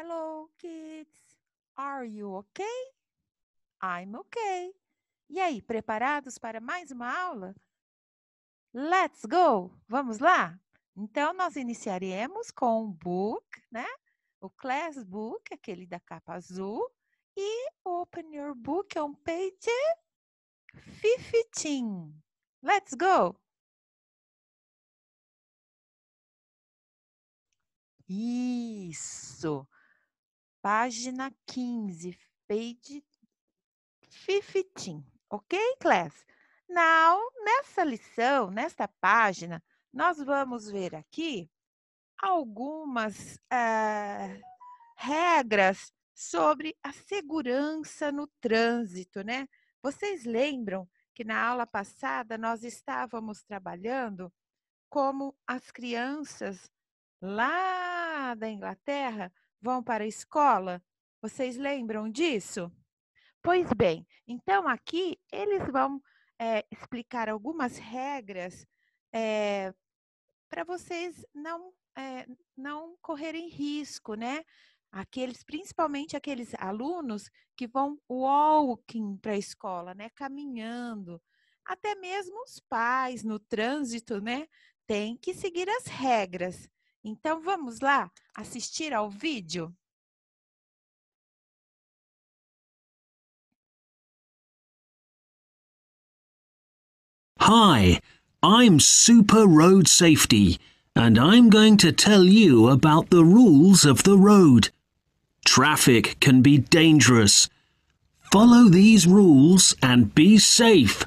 Hello, kids. Are you okay? I'm okay. E aí, preparados para mais uma aula? Let's go! Vamos lá? Então, nós iniciaremos com o book, né? O class book, aquele da capa azul. E open your book on page 15. Let's go! Isso! página 15, page 15. Ok, class? Now, nessa lição, nesta página, nós vamos ver aqui algumas uh, regras sobre a segurança no trânsito, né? Vocês lembram que na aula passada nós estávamos trabalhando como as crianças lá da Inglaterra vão para a escola? Vocês lembram disso? Pois bem, então aqui eles vão é, explicar algumas regras é, para vocês não, é, não correrem risco, né? Aqueles, principalmente aqueles alunos que vão walking para a escola, né? Caminhando. Até mesmo os pais no trânsito, né? Tem que seguir as regras. Então vamos lá assistir ao vídeo? Hi, I'm Super Road Safety and I'm going to tell you about the rules of the road. Traffic can be dangerous. Follow these rules and be safe.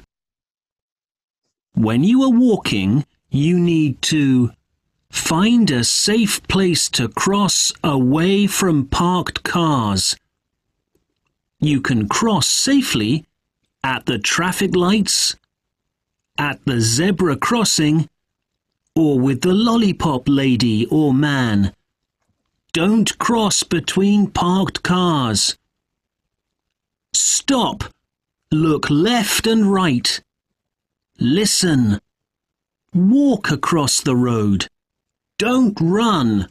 When you are walking, you need to Find a safe place to cross away from parked cars. You can cross safely at the traffic lights, at the zebra crossing, or with the lollipop lady or man. Don't cross between parked cars. Stop. Look left and right. Listen. Walk across the road. Don't run!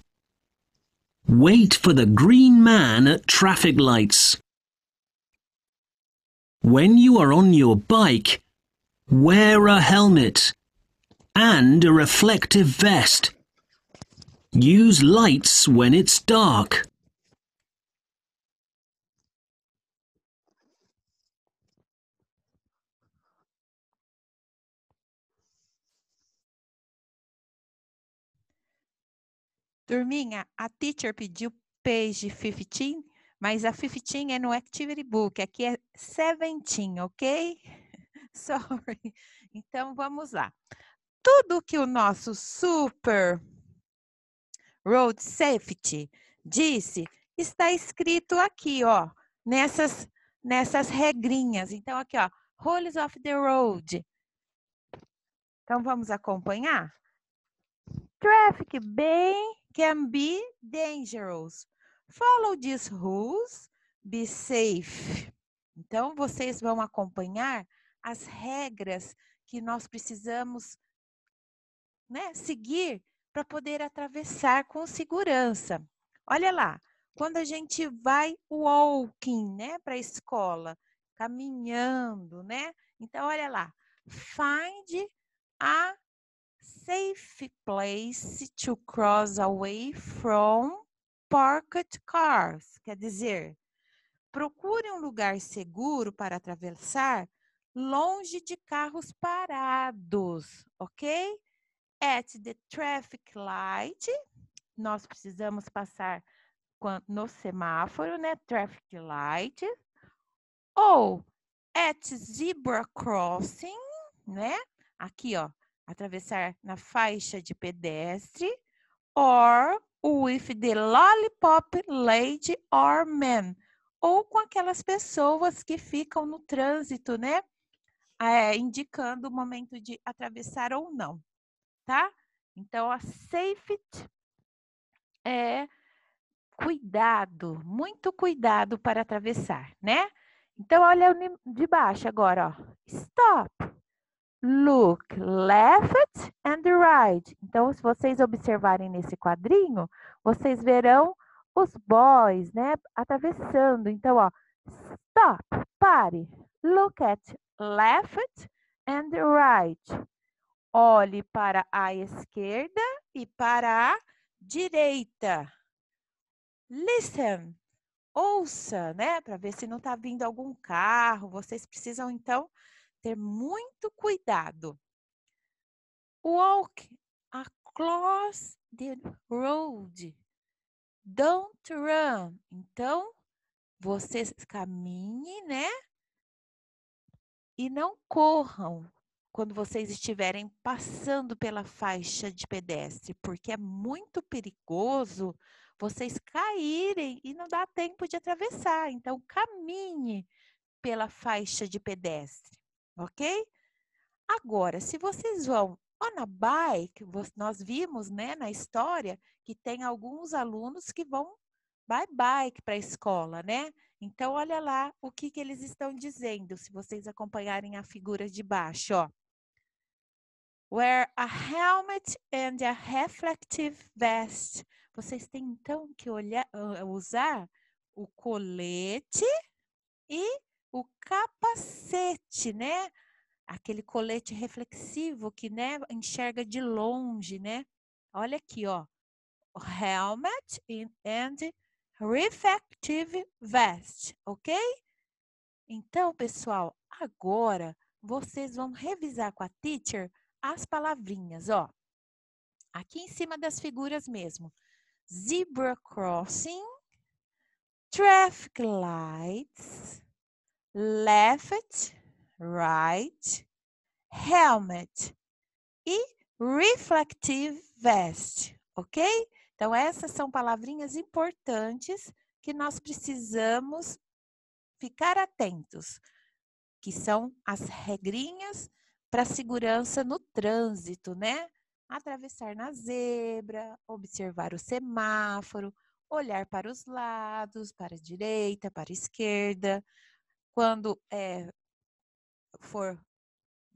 Wait for the green man at traffic lights. When you are on your bike, wear a helmet and a reflective vest. Use lights when it's dark. Turminha, a teacher pediu page 15, mas a 15 é no activity book, aqui é 17, ok? Sorry. Então, vamos lá. Tudo que o nosso super road safety disse está escrito aqui, ó, nessas, nessas regrinhas. Então, aqui, ó, rules of the road. Então, vamos acompanhar? Traffic bem can be dangerous. Follow these rules, be safe. Então, vocês vão acompanhar as regras que nós precisamos né, seguir para poder atravessar com segurança. Olha lá, quando a gente vai walking, né, para a escola, caminhando, né? Então olha lá, find a safe place to cross away from parked cars. Quer dizer, procure um lugar seguro para atravessar longe de carros parados, ok? At the traffic light, nós precisamos passar no semáforo, né? Traffic light. Ou at zebra crossing, né? Aqui, ó, atravessar na faixa de pedestre, or with the lollipop lady or man, ou com aquelas pessoas que ficam no trânsito, né? É, indicando o momento de atravessar ou não, tá? Então, a safety é cuidado, muito cuidado para atravessar, né? Então, olha de baixo agora, ó. Stop look left and right. Então, se vocês observarem nesse quadrinho, vocês verão os boys, né, atravessando. Então, ó, stop, pare, look at left and right. Olhe para a esquerda e para a direita. Listen, ouça, né, para ver se não está vindo algum carro. Vocês precisam, então, ter muito cuidado. Walk across the road. Don't run. Então, vocês caminhem, né? E não corram quando vocês estiverem passando pela faixa de pedestre, porque é muito perigoso vocês caírem e não dá tempo de atravessar. Então, caminhe pela faixa de pedestre ok? Agora, se vocês vão on a bike, nós vimos né, na história que tem alguns alunos que vão by bike para a escola, né? Então, olha lá o que, que eles estão dizendo, se vocês acompanharem a figura de baixo, ó. Wear a helmet and a reflective vest. Vocês têm então que olhar, ah, usar o colete e o capacete, né? Aquele colete reflexivo que, né, enxerga de longe, né? Olha aqui, ó. Helmet and reflective vest, ok? Então, pessoal, agora vocês vão revisar com a teacher as palavrinhas, ó. Aqui em cima das figuras mesmo. Zebra crossing, traffic lights, left, right, helmet e reflective vest, ok? Então, essas são palavrinhas importantes que nós precisamos ficar atentos, que são as regrinhas para segurança no trânsito, né? Atravessar na zebra, observar o semáforo, olhar para os lados, para a direita, para a esquerda, quando é, for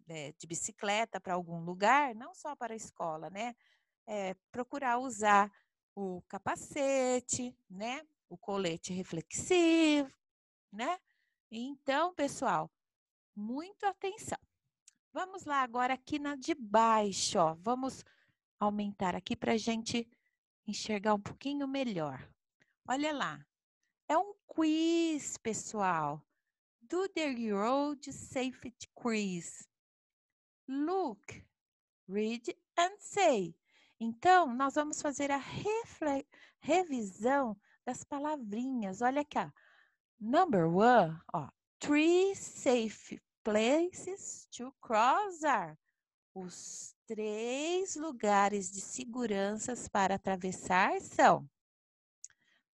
é, de bicicleta para algum lugar, não só para a escola, né? É, procurar usar o capacete, né? O colete reflexivo, né? Então, pessoal, muita atenção. Vamos lá agora aqui na de baixo, ó. Vamos aumentar aqui para a gente enxergar um pouquinho melhor. Olha lá, é um quiz, pessoal two-year-old safety quiz. Look, read and say. Então, nós vamos fazer a revisão das palavrinhas. Olha aqui, ó. number one, ó, three safe places to cross are os três lugares de seguranças para atravessar são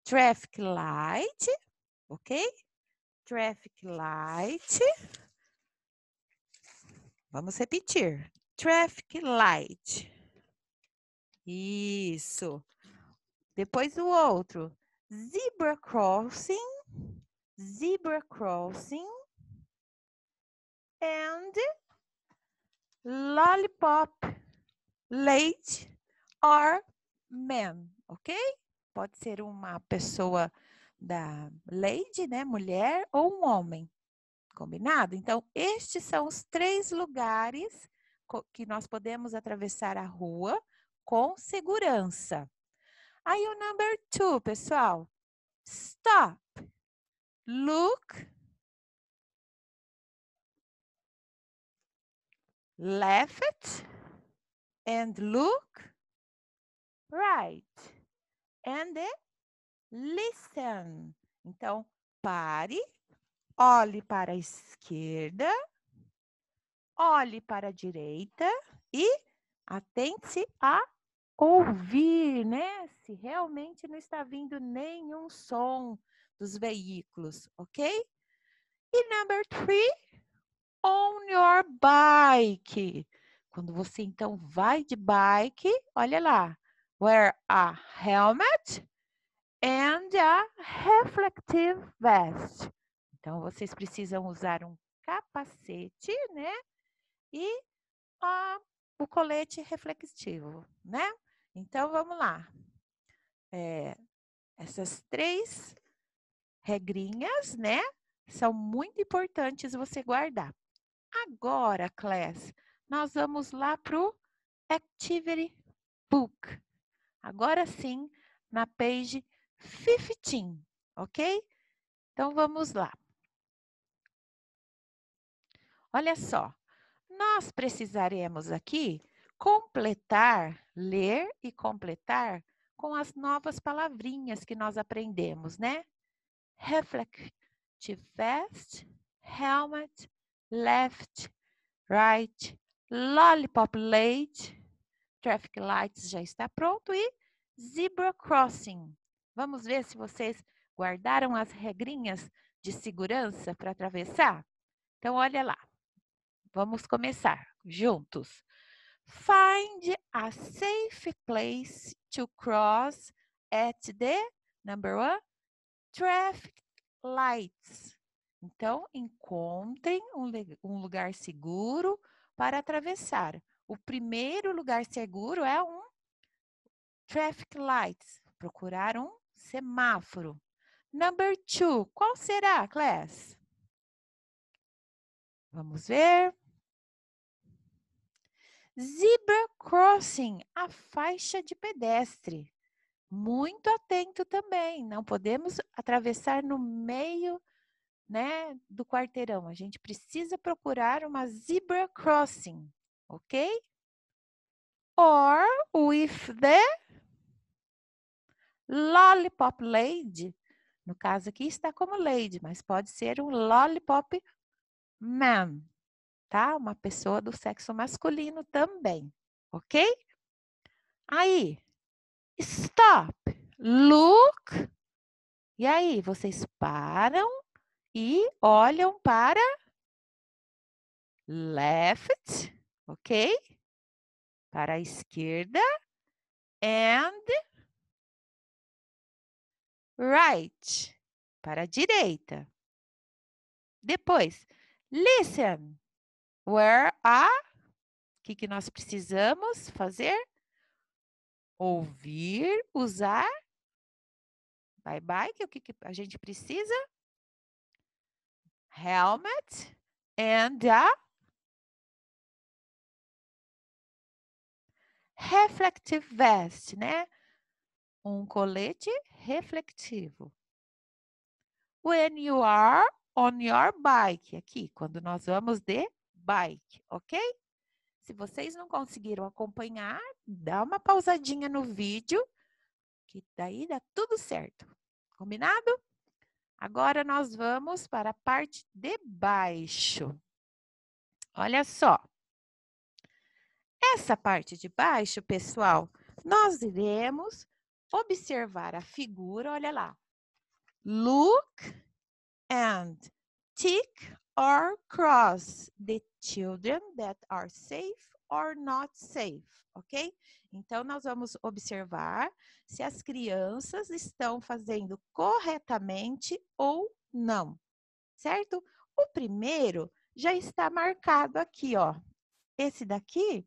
traffic light, ok? traffic light. Vamos repetir. Traffic light. Isso. Depois o outro. Zebra crossing. Zebra crossing. And lollipop late or man, ok? Pode ser uma pessoa da lady, né, mulher ou um homem. Combinado? Então, estes são os três lugares que nós podemos atravessar a rua com segurança. Aí o number two, pessoal. Stop. Look. Left and look right. And the Listen. Então, pare, olhe para a esquerda, olhe para a direita e atente-se a ouvir, né? Se realmente não está vindo nenhum som dos veículos, ok? E number three, on your bike. Quando você então vai de bike, olha lá, wear a helmet and a reflective vest. Então, vocês precisam usar um capacete, né? E o colete reflexivo, né? Então, vamos lá. É, essas três regrinhas, né? São muito importantes você guardar. Agora, class, nós vamos lá para o Activity Book. Agora sim, na page 15, ok? Então vamos lá. Olha só, nós precisaremos aqui completar, ler e completar com as novas palavrinhas que nós aprendemos, né? Reflective vest, helmet, left, right, lollipop late, traffic lights já está pronto e zebra crossing. Vamos ver se vocês guardaram as regrinhas de segurança para atravessar? Então, olha lá. Vamos começar juntos. Find a safe place to cross at the number one traffic lights. Então, encontrem um, lugar seguro para atravessar. O primeiro lugar seguro é um traffic lights. Procurar um semáforo. Number two, qual será, class? Vamos ver. Zebra crossing, a faixa de pedestre. Muito atento também, não podemos atravessar no meio né, do quarteirão. A gente precisa procurar uma zebra crossing, ok? Or with the Lollipop Lady, no caso aqui está como Lady, mas pode ser um Lollipop Man, tá? Uma pessoa do sexo masculino também, ok? Aí, stop, look. E aí, vocês param e olham para left, ok? Para a esquerda. And right, para a direita. Depois, listen, where are, o que, que nós precisamos fazer? Ouvir, usar, bye bye, que o que, que a gente precisa? Helmet and a reflective vest, né? um colete reflectivo. When you are on your bike, aqui, quando nós vamos de bike, ok? Se vocês não conseguiram acompanhar, dá uma pausadinha no vídeo, que daí dá tudo certo. Combinado? Agora nós vamos para a parte de baixo. Olha só. Essa parte de baixo, pessoal, nós iremos observar a figura, olha lá. Look and tick or cross the children that are safe or not safe, ok? Então, nós vamos observar se as crianças estão fazendo corretamente ou não, certo? O primeiro já está marcado aqui, ó. Esse daqui,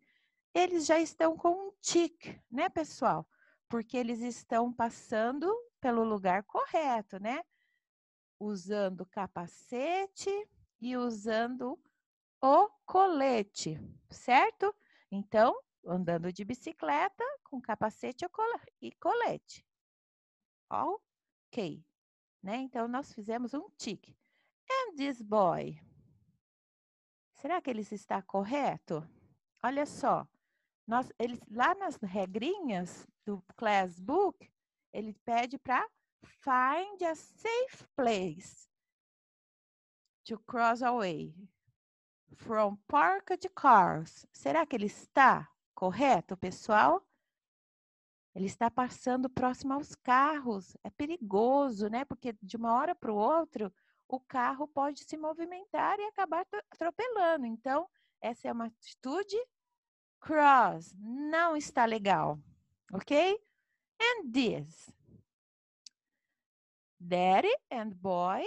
eles já estão com um tic, né, pessoal? porque eles estão passando pelo lugar correto, né? Usando capacete e usando o colete, certo? Então, andando de bicicleta com capacete e colete. Ok, né? Então, nós fizemos um tique. And this boy? Será que ele está correto? Olha só. Nós, eles, lá nas regrinhas do class book, ele pede para find a safe place to cross away from parked cars. Será que ele está correto, pessoal? Ele está passando próximo aos carros. É perigoso, né? Porque de uma hora para o outro, o carro pode se movimentar e acabar atropelando. Então, essa é uma atitude cross não está legal, ok? And this. Daddy and boy.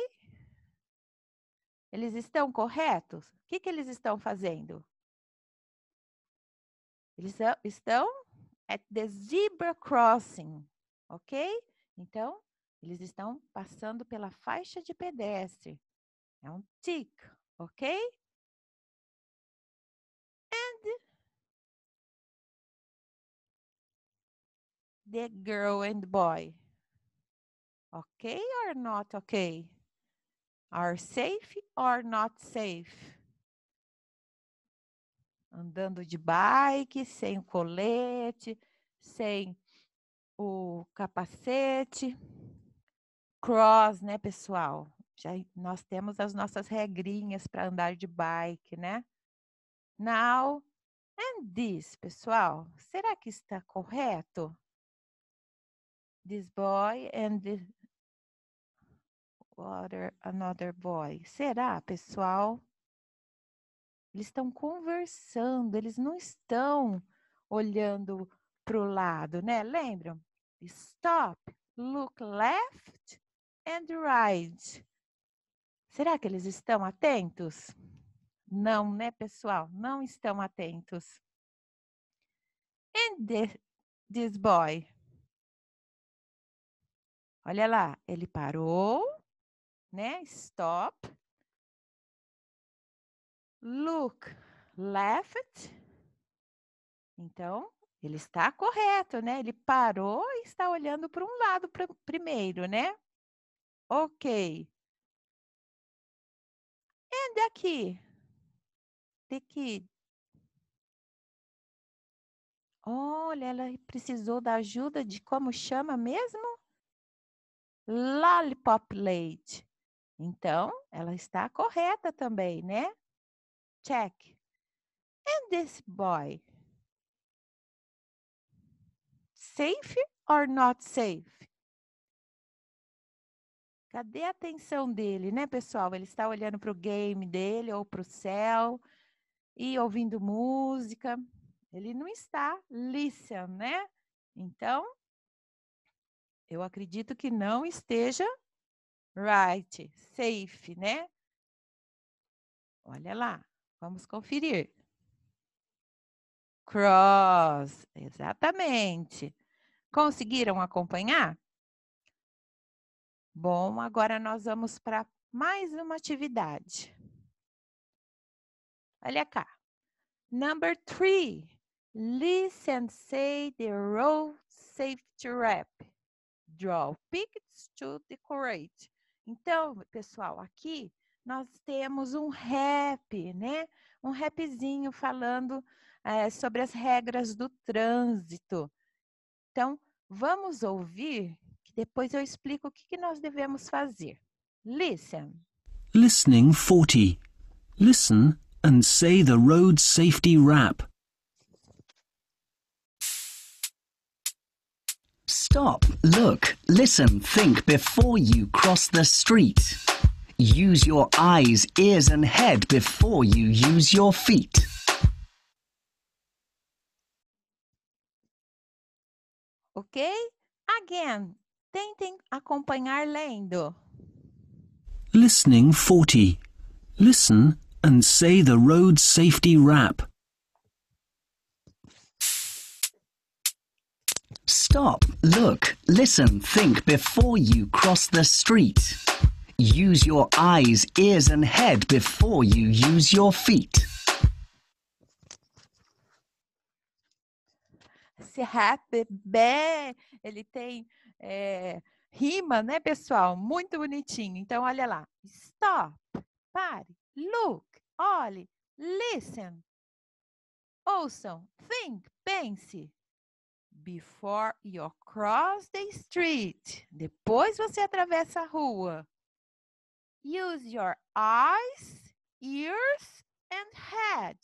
Eles estão corretos? O que, que eles estão fazendo? Eles estão at the zebra crossing, ok? Então, eles estão passando pela faixa de pedestre. É um tick, ok? the girl and boy. Okay or not okay? Are safe or not safe? Andando de bike, sem o colete, sem o capacete. Cross, né, pessoal? Já nós temos as nossas regrinhas para andar de bike, né? Now and this, pessoal. Será que está correto? this boy and the water another boy. Será, pessoal? Eles estão conversando, eles não estão olhando para o lado, né? Lembram? Stop, look left and right. Será que eles estão atentos? Não, né, pessoal? Não estão atentos. And this, this boy. Olha lá, ele parou, né? Stop. Look left. Então, ele está correto, né? Ele parou e está olhando para um lado pr primeiro, né? Ok. And aqui? The kid. Olha, ela precisou da ajuda de como chama mesmo? Lollipop Lady. Então, ela está correta também, né? Check. And this boy? Safe or not safe? Cadê a atenção dele, né, pessoal? Ele está olhando para o game dele ou para o céu e ouvindo música. Ele não está listen, né? Então, eu acredito que não esteja right, safe, né? Olha lá, vamos conferir. Cross, exatamente. Conseguiram acompanhar? Bom, agora nós vamos para mais uma atividade. Olha cá. Number three. Listen, say the road safety rap draw pictures to decorate. Então, pessoal, aqui nós temos um rap, né? Um rapzinho falando é, sobre as regras do trânsito. Então, vamos ouvir, que depois eu explico o que, que nós devemos fazer. Listen. Listening 40. Listen and say the road safety rap. Stop, look, listen, think before you cross the street. Use your eyes, ears, and head before you use your feet. Ok? Again, tentem acompanhar lendo. Listening 40. Listen and say the road safety rap. Stop, look, listen, think before you cross the street. Use your eyes, ears, and head before you use your feet. Esse rap, bem, ele tem é, rima, né, pessoal? Muito bonitinho. Então, olha lá. Stop, pare, look, olhe, listen, ouçam, think, pense. Before you cross the street. Depois você atravessa a rua. Use your eyes, ears and head.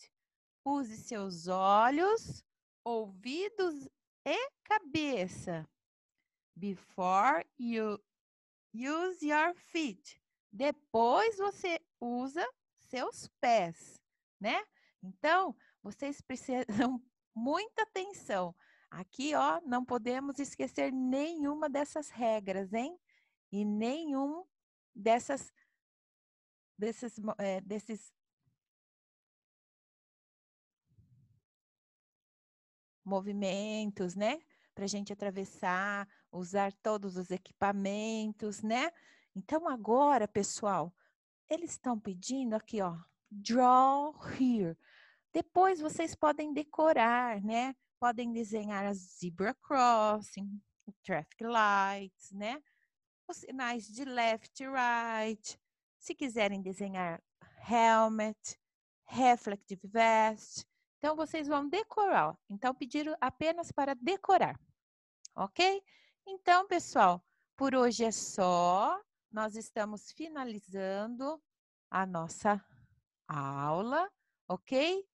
Use seus olhos, ouvidos e cabeça. Before you use your feet. Depois você usa seus pés, né? Então, vocês precisam muita atenção. Aqui, ó, não podemos esquecer nenhuma dessas regras, hein? E nenhum dessas, desses, é, desses movimentos, né? Para a gente atravessar, usar todos os equipamentos, né? Então, agora, pessoal, eles estão pedindo aqui, ó, draw here. Depois vocês podem decorar, né? podem desenhar a zebra crossing, o traffic lights, né? Os sinais de left e right. Se quiserem desenhar helmet, reflective vest. Então, vocês vão decorar. Então, pediram apenas para decorar. Ok? Então, pessoal, por hoje é só. Nós estamos finalizando a nossa aula, ok?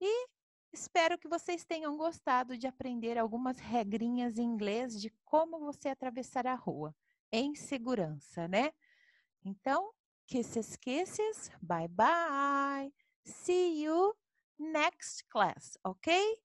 E Espero que vocês tenham gostado de aprender algumas regrinhas em inglês de como você atravessar a rua em segurança, né? Então, kisses, kisses, bye bye. See you next class, ok?